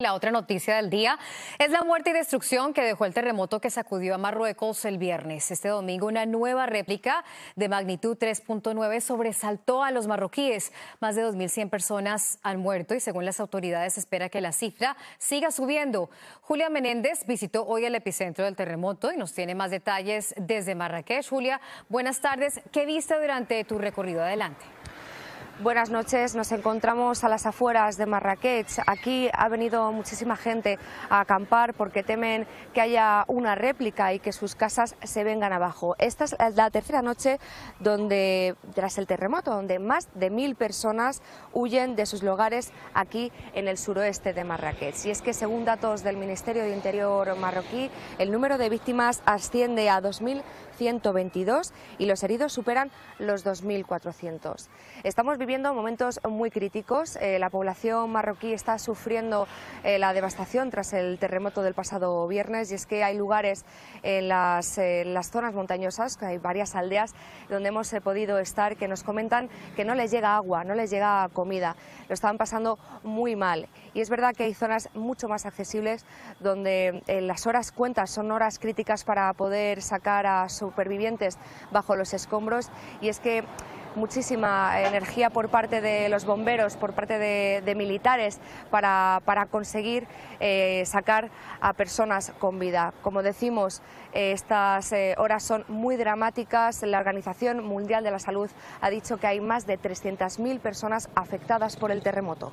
La otra noticia del día es la muerte y destrucción que dejó el terremoto que sacudió a Marruecos el viernes. Este domingo una nueva réplica de magnitud 3.9 sobresaltó a los marroquíes. Más de 2.100 personas han muerto y según las autoridades espera que la cifra siga subiendo. Julia Menéndez visitó hoy el epicentro del terremoto y nos tiene más detalles desde Marrakech. Julia, buenas tardes. ¿Qué viste durante tu recorrido? Adelante. Buenas noches, nos encontramos a las afueras de Marrakech. Aquí ha venido muchísima gente a acampar porque temen que haya una réplica y que sus casas se vengan abajo. Esta es la tercera noche donde, tras el terremoto, donde más de mil personas huyen de sus hogares aquí en el suroeste de Marrakech. Y es que según datos del Ministerio de Interior marroquí, el número de víctimas asciende a 2.122 y los heridos superan los 2.400. Estamos viviendo momentos muy críticos. Eh, la población marroquí está sufriendo eh, la devastación tras el terremoto del pasado viernes y es que hay lugares en las, eh, zonas montañosas, hay varias aldeas donde hemos podido estar que nos comentan que no les llega agua, no les llega comida. Lo estaban pasando muy mal. Y es verdad que hay zonas mucho más accesibles donde las horas cuentas son horas críticas para poder sacar a supervivientes bajo los escombros y es que muchísima energía por parte de los bomberos, por parte de, militares, para, conseguir eh, sacar a personas con vida. Como decimos, eh, estas eh, horas son muy dramáticas. La Organización Mundial de la Salud ha dicho que hay más de 300.000 personas afectadas por el terremoto.